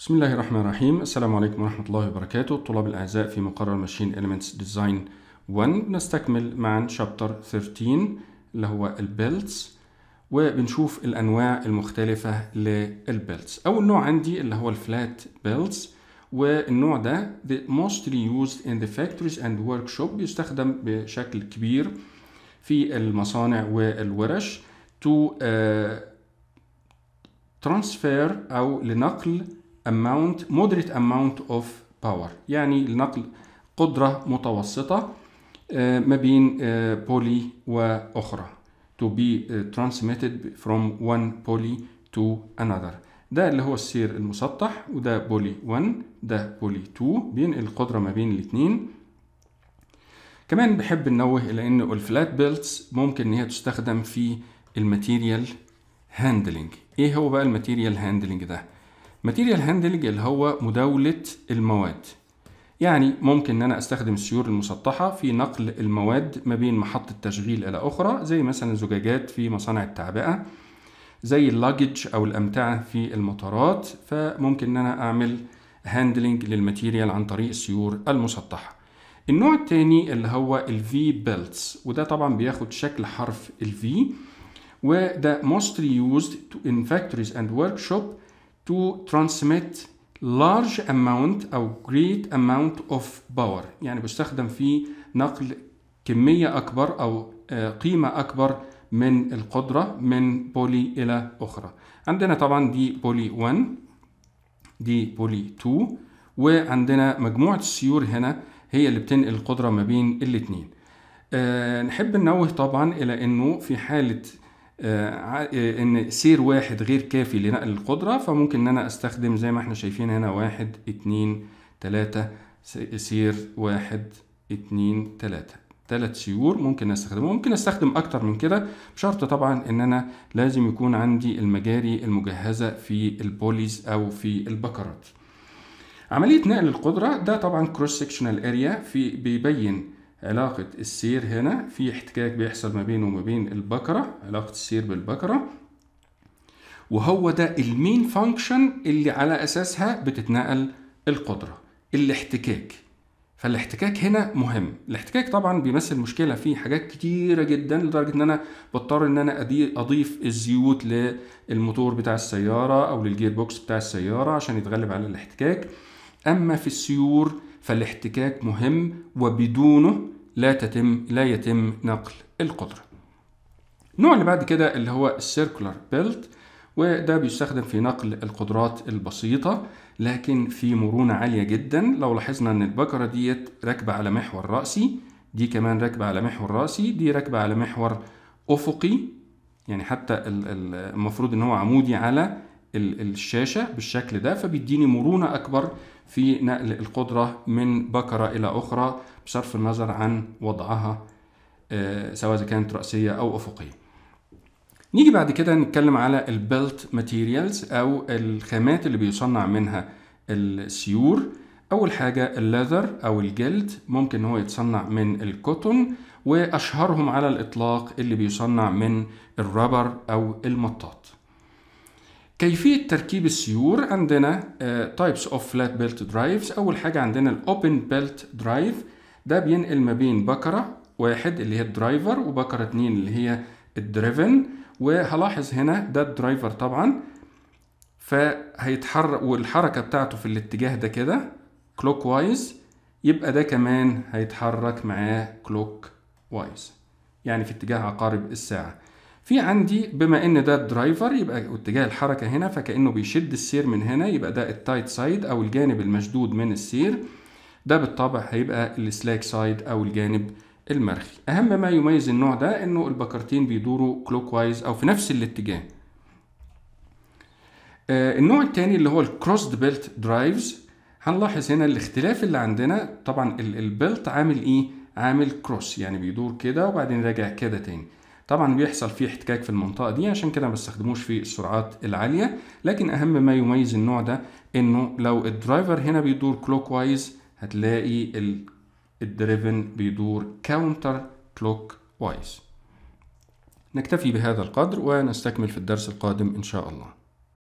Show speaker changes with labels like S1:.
S1: بسم الله الرحمن الرحيم السلام عليكم ورحمة الله وبركاته الطلاب الأعزاء في مقرر ماشين Elements Design 1 بنستكمل معا شابتر 13 اللي هو البيلتس وبنشوف الأنواع المختلفة للبيلتس أول نوع عندي اللي هو الفلات بيلتس والنوع ده the mostly used in the factories and workshop بيستخدم بشكل كبير في المصانع والورش to uh, transfer أو لنقل amount moderate amount of power يعني لنقل قدرة متوسطة آه، ما بين بولي آه، وأخرى to be آه، transmitted from one poly to another ده اللي هو السير المسطح وده بولي 1 ده بولي 2 بينقل القدرة ما بين الاثنين كمان بحب ننوه إلى إن الفلات بيلتس ممكن إن هي تستخدم في الماتيريال هاندلنج إيه هو بقى الماتيريال هاندلنج ده؟ ماتيريال هاندلنج اللي هو مداولة المواد يعني ممكن ان انا استخدم السيور المسطحة في نقل المواد ما بين محطة تشغيل الى اخرى زي مثلا زجاجات في مصانع التعبئة زي اللاجج او الامتعة في المطارات فممكن ان انا اعمل هاندلنج للماتيريال عن طريق السيور المسطحة النوع التاني اللي هو الفي بيلتس وده طبعا بياخد شكل حرف الفي وده mostly used in factories and workshops to transmit large amount أو great amount of power يعني بيستخدم في نقل كمية أكبر أو آه، قيمة أكبر من القدرة من بولي إلى أخرى عندنا طبعا دي بولي 1 دي بولي 2 وعندنا مجموعة السيور هنا هي اللي بتنقل القدرة ما بين الاتنين أه نحب ننوه طبعا إلى أنه في حالة آه، آه، ان سير واحد غير كافي لنقل القدرة فممكن ان انا استخدم زي ما احنا شايفين هنا واحد اتنين تلاتة سير واحد اتنين تلاتة ثلاث سيور ممكن استخدمه ممكن استخدم اكتر من كده بشرط طبعا ان انا لازم يكون عندي المجاري المجهزة في البوليز او في البكرات عملية نقل القدرة ده طبعا كروس سكشنال اريا في بيبين علاقة السير هنا في احتكاك بيحصل ما بينه وما بين البكرة علاقة السير بالبكرة وهو ده المين فانكشن اللي على أساسها بتتنقل القدرة الاحتكاك فالاحتكاك هنا مهم الاحتكاك طبعا بيمثل مشكله في حاجات كتيره جدا لدرجه ان انا بضطر ان انا اضيف الزيوت للموتور بتاع السياره او للجير بوكس بتاع السياره عشان يتغلب على الاحتكاك اما في السيور فالاحتكاك مهم وبدونه لا تتم لا يتم نقل القدره النوع اللي بعد كده اللي هو السيركلر بيلت وده بيستخدم في نقل القدرات البسيطة لكن في مرونة عالية جدا لو لاحظنا ان البكرة ديت راكبة على محور رأسي دي كمان راكبة على محور رأسي دي راكبة على محور أفقي يعني حتى المفروض ان هو عمودي على الشاشة بالشكل ده فبيديني مرونة أكبر في نقل القدرة من بكرة إلى أخرى بصرف النظر عن وضعها آه، سواء إذا كانت رأسية أو أفقية نيجي بعد كده نتكلم على البلت ماتيريالز أو الخامات اللي بيصنع منها السيور أول حاجة اللذر أو الجلد ممكن هو يتصنع من الكوتون وأشهرهم على الإطلاق اللي بيصنع من الربر أو المطاط كيفية تركيب السيور عندنا تايبس اوف فلات بيلت درايفز أول حاجة عندنا الأوبن بيلت درايف ده بينقل ما بين بكرة واحد اللي هي الدرايفر وبكرة اتنين اللي هي الدريفن وهلاحظ هنا ده الدرايفر طبعا فهيتحرك والحركة بتاعته في الاتجاه ده كده كلوك وايز يبقى ده كمان هيتحرك معاه كلوك وايز يعني في اتجاه عقارب الساعة في عندي بما ان ده الدرايفر يبقى اتجاه الحركه هنا فكانه بيشد السير من هنا يبقى ده التايت سايد او الجانب المشدود من السير ده بالطبع هيبقى السلاك سايد او الجانب المرخي اهم ما يميز النوع ده انه البكرتين بيدوروا كلوك وايز او في نفس الاتجاه آه النوع الثاني اللي هو الكروسد بيلت درايفز هنلاحظ هنا الاختلاف اللي عندنا طبعا البيلت عامل ايه عامل كروس يعني بيدور كده وبعدين راجع كده تاني طبعا بيحصل فيه احتكاك في المنطقة دي عشان كده ما بستخدموش في السرعات العالية لكن أهم ما يميز النوع ده إنه لو الدرايفر هنا بيدور كلوك وايز هتلاقي الدريفن بيدور كاونتر كلوك وايز نكتفي بهذا القدر ونستكمل في الدرس القادم إن شاء الله